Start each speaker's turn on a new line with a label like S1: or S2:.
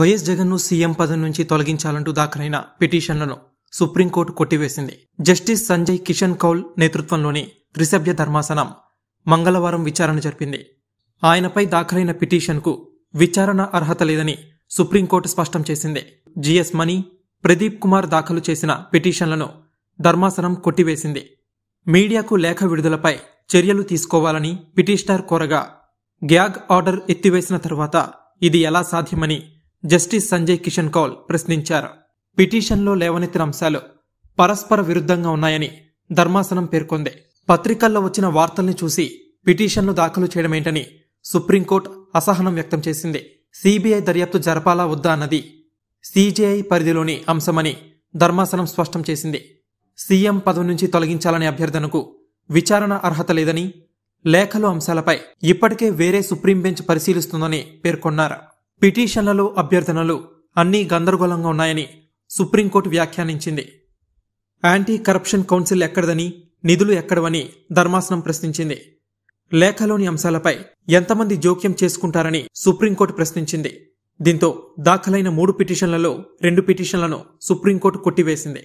S1: YS జగన్ను CM పదం నుంచి తొలగించాలంటూ దాఖలైన పిటిషన్లను సుప్రీంకోర్టు కొట్టివేసింది జస్టిస్ సంజయ్ కిషన్ కౌల్ నేతృత్వంలోని త్రిసభ్య ధర్మాసనం మంగళవారం విచారణ జరిపింది ఆయనపై దాఖలైన పిటిషన్కు విచారణ అర్హత లేదని సుప్రీంకోర్టు స్పష్టం చేసింది జిఎస్ మణి ప్రదీప్ కుమార్ దాఖలు చేసిన పిటిషన్లను ధర్మాసనం కొట్టివేసింది మీడియాకు లేఖ విడుదలపై చర్యలు తీసుకోవాలని పిటిషనర్ కోరగా గ్యాగ్ ఆర్డర్ ఎత్తివేసిన తర్వాత ఇది ఎలా సాధ్యమని జస్టిస్ సంజయ్ కిషన్ కౌల్ ప్రశ్నించారు పిటిషన్లో లేవనెత్తిన అంశాలు పరస్పర విరుద్ధంగా ఉన్నాయని ధర్మాసనం పేర్కొంది పత్రికల్లో వచ్చిన వార్తల్ని చూసి పిటిషన్లు దాఖలు చేయడమేంటని సుప్రీంకోర్టు అసహనం వ్యక్తం చేసింది సిబిఐ దర్యాప్తు జరపాలా వద్దా అన్నది సిజేఐ పరిధిలోని అంశమని ధర్మాసనం స్పష్టం చేసింది సీఎం పదవి నుంచి తొలగించాలనే అభ్యర్థనకు విచారణ అర్హత లేదని లేఖలు అంశాలపై ఇప్పటికే వేరే సుప్రీం బెంచ్ పరిశీలిస్తుందని పేర్కొన్నారు పిటిషన్లలో అభ్యర్థనలు అన్నీ గందరగోళంగా ఉన్నాయని సుప్రీంకోర్టు వ్యాఖ్యానించింది యాంటీ కరప్షన్ కౌన్సిల్ ఎక్కడదని నిధులు ఎక్కడవని ధర్మాసనం ప్రశ్నించింది లేఖలోని అంశాలపై ఎంతమంది జోక్యం చేసుకుంటారని సుప్రీంకోర్టు ప్రశ్నించింది దీంతో దాఖలైన మూడు పిటిషన్లలో రెండు పిటిషన్లను సుప్రీంకోర్టు కొట్టివేసింది